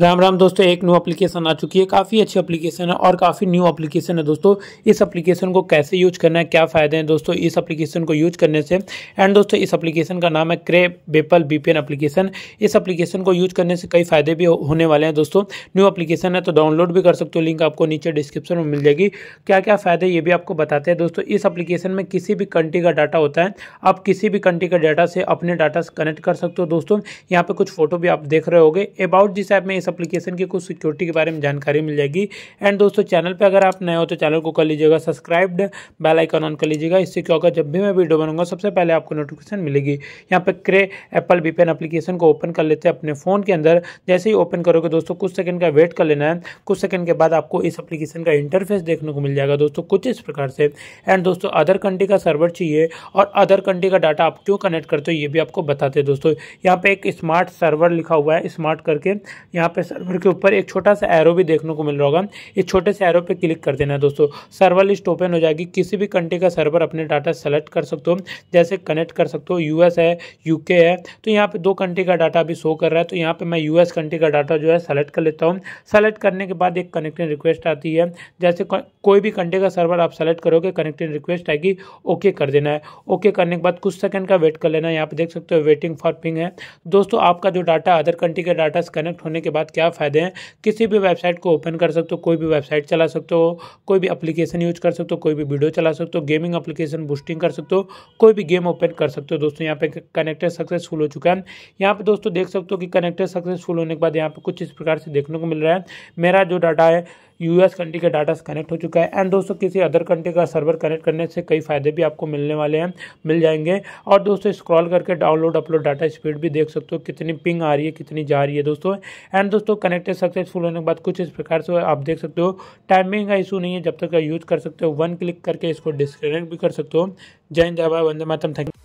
राम राम दोस्तों एक new application आ चुकी है काफ़ी अच्छी एप्लीकेशन है और काफ़ी न्यू एप्लीकेशन है दोस्तों इस एप्लीकेशन को कैसे यूज करना है क्या फ़ायदे हैं दोस्तों इस एप्लीकेशन को यूज करने से एंड दोस्तों इस एप्लीकेशन का नाम है क्रे बेपल बीपीएन एप्लीकेशन इस एप्लीकेशन को यूज करने से कई फ़ायदे भी होने वाले हैं दोस्तों न्यू एप्लीकेशन है तो डाउनलोड भी कर सकते हो लिंक आपको नीचे डिस्क्रिप्शन में मिल जाएगी क्या क्या फ़ायदे ये भी आपको बताते हैं दोस्तों इस एप्लीकेशन में किसी भी कंट्री का डाटा होता है आप किसी भी कंट्री का डाटा से अपने डाटा से कनेक्ट कर सकते हो दोस्तों यहाँ पर कुछ फोटो भी आप देख रहे होगे अबाउट जिस ऐप में इस एप्लीकेशन की कुछ सिक्योरिटी के बारे में जानकारी मिल जाएगी एंड दोस्तों चैनल पर अगर आप नए हो तो चैनल को कर लीजिएगा सब्सक्राइब्ड बेल आइकन ऑन कर लीजिएगा इससे क्या होगा जब भी मैं वीडियो बनूंगा सबसे पहले आपको नोटिफिकेशन मिलेगी यहाँ पर क्रे एप्पल वीपेन एप्लीकेशन को ओपन कर लेते हैं अपने फ़ोन के अंदर जैसे ही ओपन करोगे दोस्तों कुछ सेकंड का वेट कर लेना है कुछ सेकंड के बाद आपको इस एप्लीकेशन का इंटरफेस देखने को मिल जाएगा दोस्तों कुछ इस प्रकार से एंड दोस्तों अदर कंट्री का सर्वर चाहिए और अदर कंट्री का डाटा आप क्यों कनेक्ट करते हो ये भी आपको बताते हैं दोस्तों यहाँ पे एक स्मार्ट सर्वर लिखा हुआ है स्मार्ट करके यहाँ यहाँ पे सर्वर के ऊपर एक छोटा सा एरो भी देखने को मिल रहा होगा इस छोटे से एरो पे क्लिक कर देना है दोस्तों सर्वर लिस्ट ओपन हो जाएगी किसी भी कंट्री का सर्वर अपने डाटा सेलेक्ट कर सकते हो जैसे कनेक्ट कर सकते हो यूएस है यूके है तो यहाँ पे दो कंट्री का डाटा अभी शो कर रहा है तो यहाँ पे मैं यूएस कंट्री का डाटा जो है सेलेक्ट कर लेता हूँ सेलेक्ट करने के बाद एक कनेक्टिंग रिक्वेस्ट आती है जैसे कोई भी कंट्री का सर्वर आप सेलेक्ट करोगे कनेक्टिंग रिक्वेस्ट आएगी ओके कर देना है ओके करने के बाद कुछ सेकंड का वेट कर लेना है यहाँ पे देख सकते हो वेटिंग फॉर पिंग है दोस्तों आपका जो डाटा अदर कंट्री का डाटा कनेक्ट होने के बाद बाद क्या फ़ायदे हैं किसी भी वेबसाइट को ओपन कर सकते हो कोई भी वेबसाइट चला सकते हो कोई भी अप्लीकेशन यूज कर सकते हो कोई भी वीडियो चला सकते हो गेमिंग एप्लीकेशन बूस्टिंग कर सकते हो कोई भी गेम ओपन कर सकते हो दोस्तों यहाँ पे कनेक्टेड सक्सेसफुल हो चुका है यहाँ पे दोस्तों देख सकते हो कि कनेक्टेड सक्सेसफुल होने के बाद यहाँ पे कुछ इस प्रकार से देखने को मिल रहा है मेरा जो डाटा है यूएस कंट्री का डाटा कनेक्ट हो चुका है एंड दोस्तों किसी अदर कंट्री का सर्वर कनेक्ट करने से कई फ़ायदे भी आपको मिलने वाले हैं मिल जाएंगे और दोस्तों स्क्रॉल करके डाउनलोड अपलोड डाटा स्पीड भी देख सकते हो कितनी पिंग आ रही है कितनी जा रही है दोस्तों एंड दोस्तों कनेक्टेड सक्सेसफुल होने के बाद कुछ इस प्रकार से आप देख सकते हो टाइमिंग का इशू नहीं है जब तक यूज़ कर सकते हो वन क्लिक करके इसको डिस्कनेक्ट भी कर सकते हो जय जवाब वंदे मातम थैंक